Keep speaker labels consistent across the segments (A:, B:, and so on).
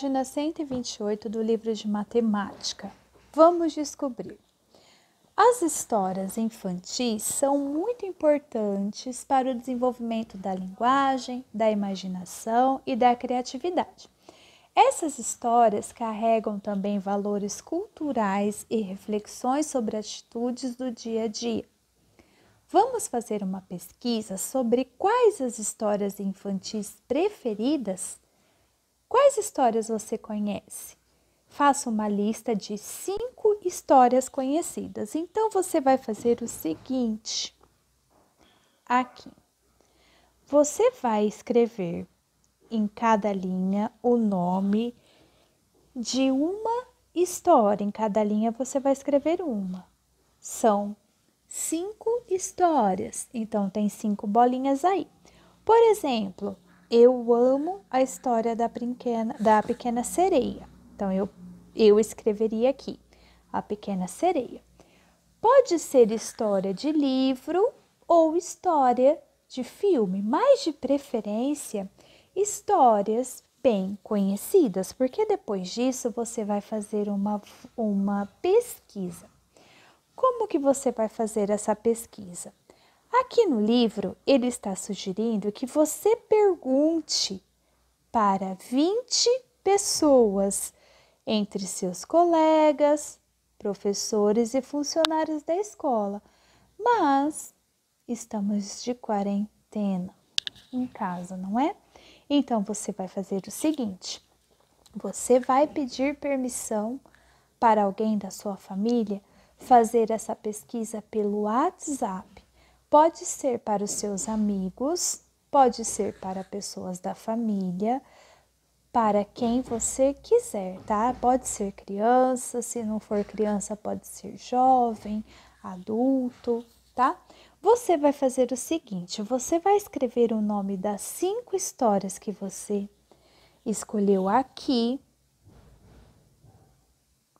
A: página 128 do livro de matemática. Vamos descobrir. As histórias infantis são muito importantes para o desenvolvimento da linguagem, da imaginação e da criatividade. Essas histórias carregam também valores culturais e reflexões sobre atitudes do dia a dia. Vamos fazer uma pesquisa sobre quais as histórias infantis preferidas? Quais histórias você conhece? Faça uma lista de cinco histórias conhecidas. Então você vai fazer o seguinte: aqui. Você vai escrever em cada linha o nome de uma história. Em cada linha você vai escrever uma. São cinco histórias, então tem cinco bolinhas aí. Por exemplo, eu amo a história da pequena, da pequena sereia. Então, eu, eu escreveria aqui, a pequena sereia. Pode ser história de livro ou história de filme, mas de preferência, histórias bem conhecidas, porque depois disso você vai fazer uma, uma pesquisa. Como que você vai fazer essa pesquisa? Aqui no livro, ele está sugerindo que você pergunte para 20 pessoas, entre seus colegas, professores e funcionários da escola. Mas estamos de quarentena em casa, não é? Então você vai fazer o seguinte: você vai pedir permissão para alguém da sua família fazer essa pesquisa pelo WhatsApp Pode ser para os seus amigos, pode ser para pessoas da família, para quem você quiser, tá? Pode ser criança, se não for criança, pode ser jovem, adulto, tá? Você vai fazer o seguinte: você vai escrever o nome das cinco histórias que você escolheu aqui.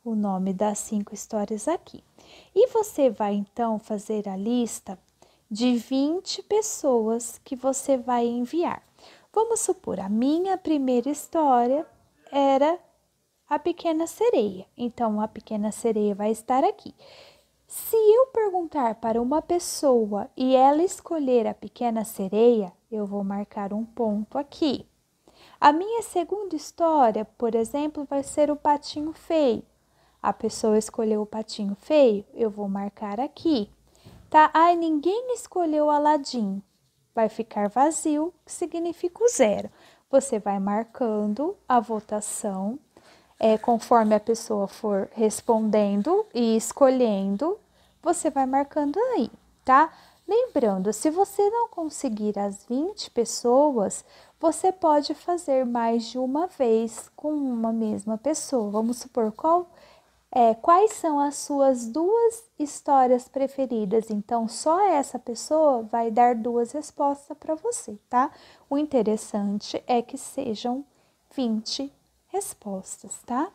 A: O nome das cinco histórias aqui. E você vai então fazer a lista de 20 pessoas que você vai enviar. Vamos supor, a minha primeira história era a pequena sereia. Então, a pequena sereia vai estar aqui. Se eu perguntar para uma pessoa e ela escolher a pequena sereia, eu vou marcar um ponto aqui. A minha segunda história, por exemplo, vai ser o patinho feio. A pessoa escolheu o patinho feio, eu vou marcar aqui tá? Ai, ninguém escolheu Aladim. Vai ficar vazio, que significa o zero. Você vai marcando a votação é, conforme a pessoa for respondendo e escolhendo, você vai marcando aí, tá? Lembrando, se você não conseguir as 20 pessoas, você pode fazer mais de uma vez com uma mesma pessoa. Vamos supor qual é, quais são as suas duas histórias preferidas. Então, só essa pessoa vai dar duas respostas para você, tá? O interessante é que sejam 20 respostas, tá?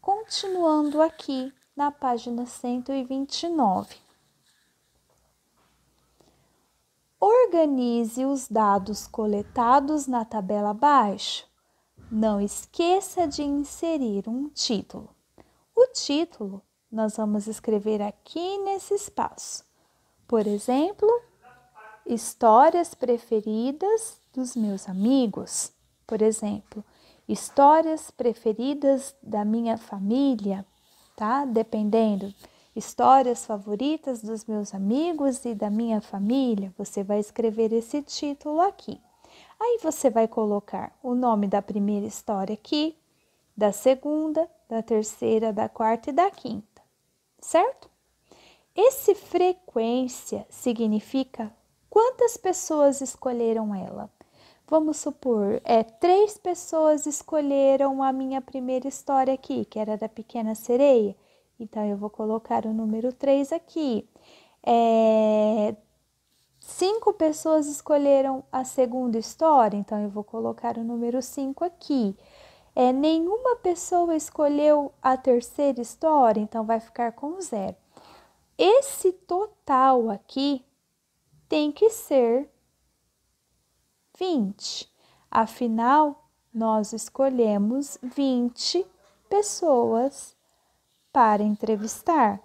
A: Continuando aqui na página 129. Organize os dados coletados na tabela abaixo. Não esqueça de inserir um título. O título nós vamos escrever aqui nesse espaço. Por exemplo, histórias preferidas dos meus amigos. Por exemplo, histórias preferidas da minha família, tá? Dependendo. Histórias favoritas dos meus amigos e da minha família. Você vai escrever esse título aqui. Aí você vai colocar o nome da primeira história aqui, da segunda da terceira, da quarta e da quinta, certo? Esse frequência significa quantas pessoas escolheram ela. Vamos supor, é, três pessoas escolheram a minha primeira história aqui, que era da pequena sereia. Então, eu vou colocar o número 3 aqui. É, cinco pessoas escolheram a segunda história, então eu vou colocar o número 5 aqui. É, nenhuma pessoa escolheu a terceira história, então vai ficar com zero. Esse total aqui tem que ser 20. Afinal, nós escolhemos 20 pessoas para entrevistar.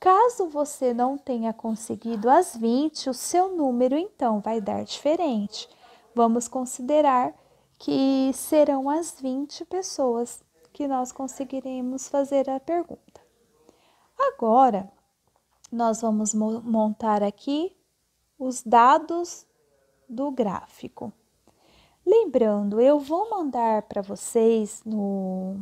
A: Caso você não tenha conseguido as 20, o seu número então vai dar diferente. Vamos considerar que serão as 20 pessoas que nós conseguiremos fazer a pergunta. Agora, nós vamos montar aqui os dados do gráfico. Lembrando, eu vou mandar para vocês no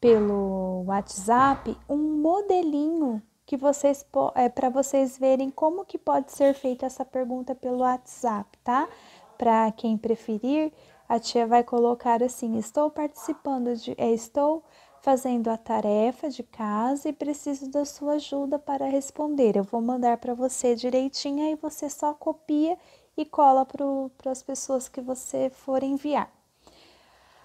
A: pelo WhatsApp um modelinho que vocês é para vocês verem como que pode ser feita essa pergunta pelo WhatsApp, tá? para quem preferir, a tia vai colocar assim: estou participando de, é, estou fazendo a tarefa de casa e preciso da sua ajuda para responder. Eu vou mandar para você direitinho e você só copia e cola para as pessoas que você for enviar.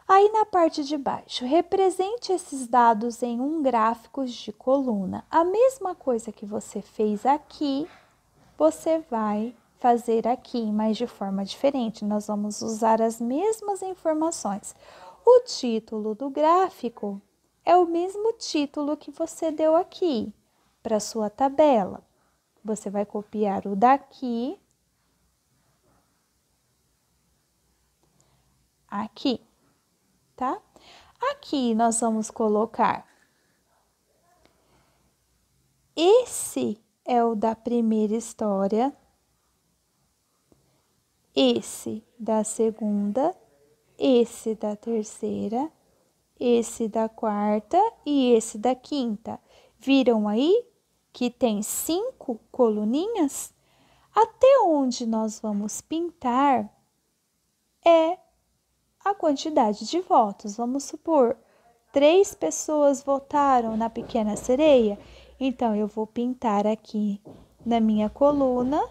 A: Aí na parte de baixo, represente esses dados em um gráfico de coluna. A mesma coisa que você fez aqui, você vai fazer aqui, mas de forma diferente. Nós vamos usar as mesmas informações. O título do gráfico é o mesmo título que você deu aqui para sua tabela. Você vai copiar o daqui aqui, tá? Aqui nós vamos colocar esse é o da primeira história esse da segunda, esse da terceira, esse da quarta e esse da quinta. Viram aí que tem cinco coluninhas? Até onde nós vamos pintar é a quantidade de votos. Vamos supor, três pessoas votaram na pequena sereia, então eu vou pintar aqui na minha coluna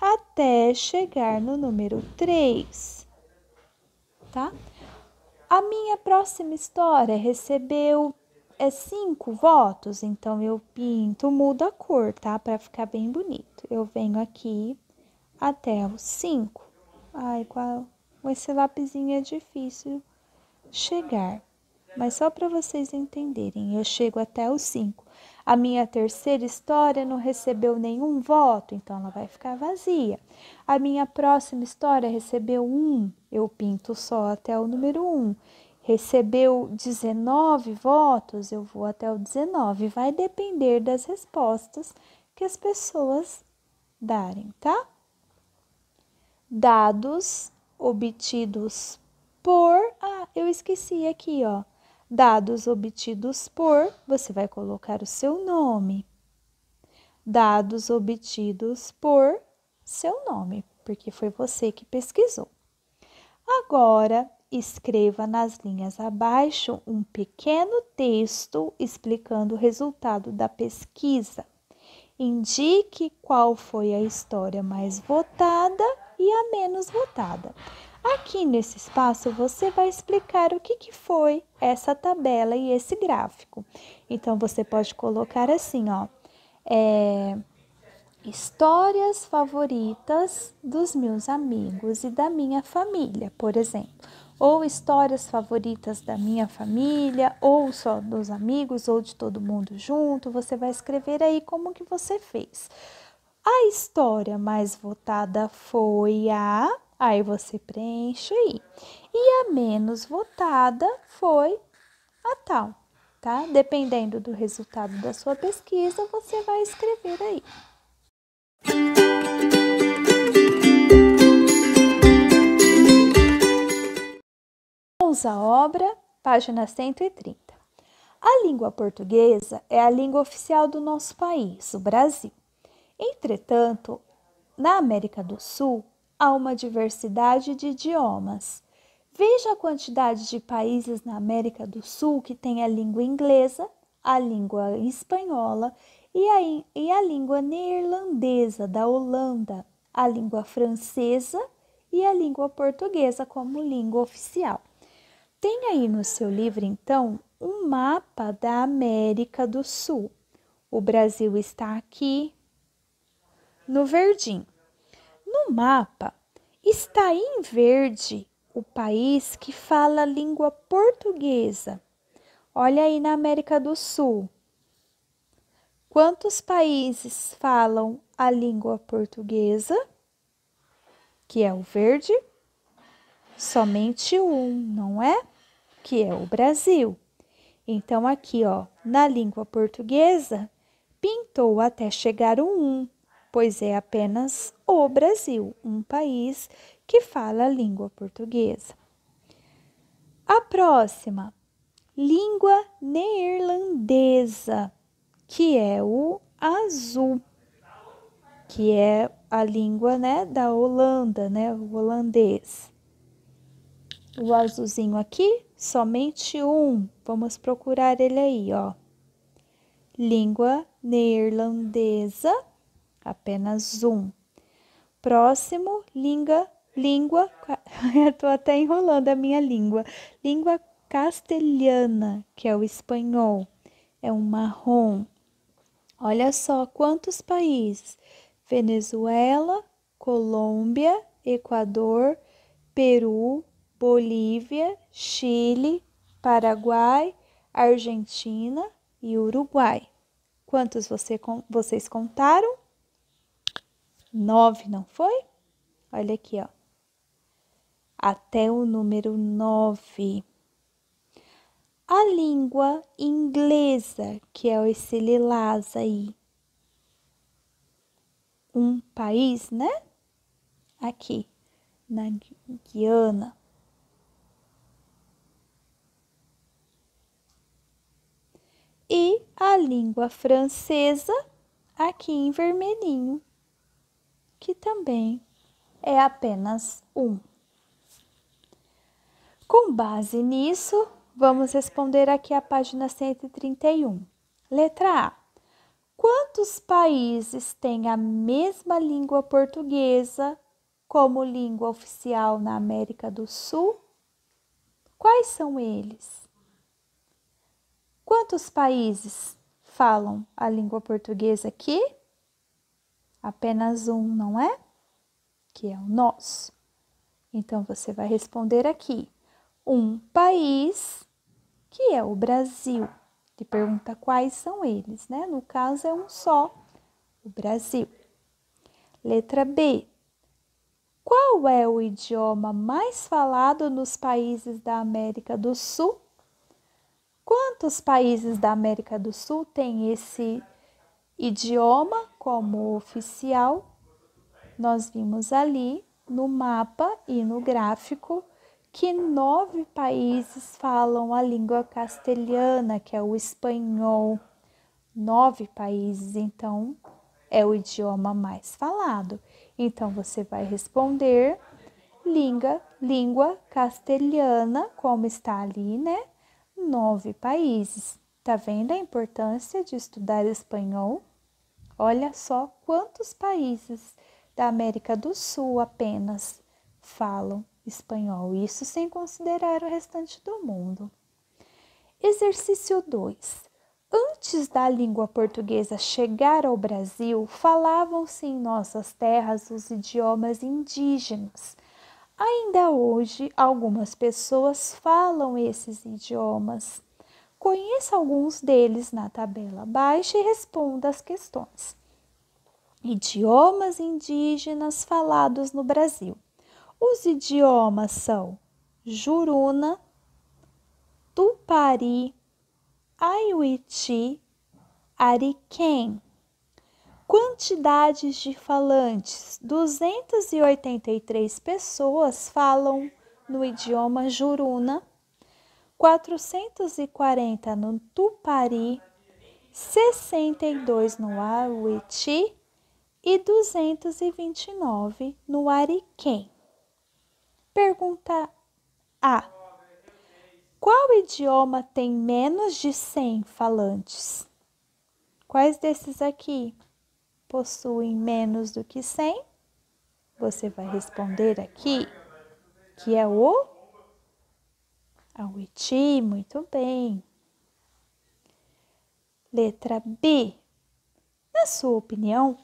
A: até chegar no número 3, tá? A minha próxima história recebeu é, cinco votos, então eu pinto, mudo a cor, tá? Para ficar bem bonito. Eu venho aqui até o 5. Ai, qual? Esse lapisinho é difícil chegar. Mas só para vocês entenderem, eu chego até os cinco. A minha terceira história não recebeu nenhum voto, então ela vai ficar vazia. A minha próxima história recebeu um, eu pinto só até o número um. Recebeu 19 votos, eu vou até o 19. Vai depender das respostas que as pessoas darem, tá? Dados obtidos por. Ah, eu esqueci aqui, ó Dados obtidos por, você vai colocar o seu nome. Dados obtidos por seu nome, porque foi você que pesquisou. Agora, escreva nas linhas abaixo um pequeno texto explicando o resultado da pesquisa. Indique qual foi a história mais votada e a menos votada. Aqui nesse espaço você vai explicar o que, que foi essa tabela e esse gráfico. Então você pode colocar assim, ó, é, histórias favoritas dos meus amigos e da minha família, por exemplo ou histórias favoritas da minha família, ou só dos amigos, ou de todo mundo junto. Você vai escrever aí como que você fez. A história mais votada foi a Aí você preenche aí. E a menos votada foi a tal, tá? Dependendo do resultado da sua pesquisa, você vai escrever aí. Vamos à obra, página 130. A língua portuguesa é a língua oficial do nosso país, o Brasil. Entretanto, na América do Sul, há uma diversidade de idiomas. Veja a quantidade de países na América do Sul que tem a língua inglesa, a língua espanhola e a, e a língua neerlandesa da Holanda, a língua francesa e a língua portuguesa como língua oficial. Tem aí no seu livro, então, um mapa da América do Sul. O Brasil está aqui no verdinho. No mapa está em verde o país que fala a língua portuguesa. Olha aí na América do Sul. Quantos países falam a língua portuguesa? Que é o verde? Somente um, não é? Que é o Brasil. Então, aqui, ó, na língua portuguesa, pintou até chegar o um pois é apenas o Brasil, um país que fala a língua portuguesa. A próxima, língua neerlandesa, que é o azul, que é a língua né, da Holanda, né, o holandês. O azulzinho aqui, somente um. Vamos procurar ele aí, ó. Língua neerlandesa apenas um. Próximo, língua, língua, eu até enrolando a minha língua. Língua castelhana, que é o espanhol, é um marrom. Olha só quantos países: Venezuela, Colômbia, Equador, Peru, Bolívia, Chile, Paraguai, Argentina e Uruguai. Quantos você, vocês contaram? 9, não foi? Olha aqui, ó. Até o número 9. A língua inglesa, que é esse lilás aí. Um país, né? Aqui, na Guiana. E a língua francesa, aqui em vermelhinho que também é apenas um. Com base nisso, vamos responder aqui a página 131. Letra A. Quantos países têm a mesma língua portuguesa como língua oficial na América do Sul? Quais são eles? Quantos países falam a língua portuguesa aqui? apenas um, não é? Que é o nós. Então você vai responder aqui: um país, que é o Brasil. Te pergunta quais são eles, né? No caso é um só, o Brasil. Letra B. Qual é o idioma mais falado nos países da América do Sul? Quantos países da América do Sul têm esse idioma como oficial, nós vimos ali no mapa e no gráfico que nove países falam a língua castelhana, que é o espanhol. Nove países, então, é o idioma mais falado. Então, você vai responder língua, língua castelhana, como está ali, né? Nove países. Tá vendo a importância de estudar espanhol? Olha só quantos países da América do Sul apenas falam espanhol, isso sem considerar o restante do mundo. Exercício 2. Antes da língua portuguesa chegar ao Brasil, falavam-se em nossas terras os idiomas indígenas. Ainda hoje, algumas pessoas falam esses idiomas. Conheça alguns deles na tabela abaixo e responda as questões. Idiomas indígenas falados no Brasil. Os idiomas são Juruna, Tupari, Aiuiti, Ariquém. Quantidades de falantes: 283 pessoas falam no idioma Juruna 440 no Tupari, 62 no Auiti e 229 no Ariquém. Pergunta A. Qual idioma tem menos de 100 falantes? Quais desses aqui possuem menos do que 100? Você vai responder aqui que é o Auiti, muito bem. Letra B. Na sua opinião,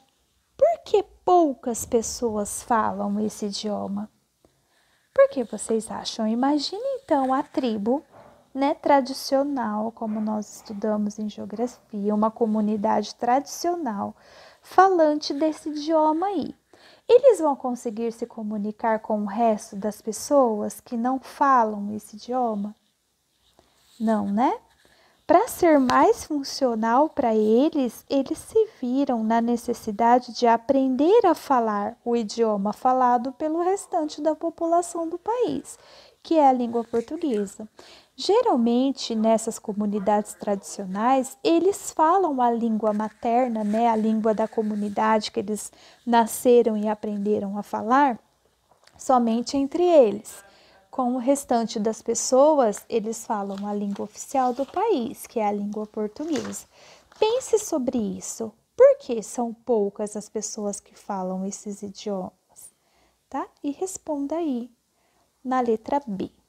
A: por que poucas pessoas falam esse idioma? Por que vocês acham? Imagine então a tribo né, tradicional, como nós estudamos em geografia, uma comunidade tradicional falante desse idioma aí eles vão conseguir se comunicar com o resto das pessoas que não falam esse idioma? Não, né? Para ser mais funcional para eles, eles se viram na necessidade de aprender a falar o idioma falado pelo restante da população do país, que é a língua portuguesa. Geralmente, nessas comunidades tradicionais, eles falam a língua materna, né, a língua da comunidade que eles nasceram e aprenderam a falar, somente entre eles. Com o restante das pessoas, eles falam a língua oficial do país, que é a língua portuguesa. Pense sobre isso. Por que são poucas as pessoas que falam esses idiomas? Tá? E responda aí na letra B.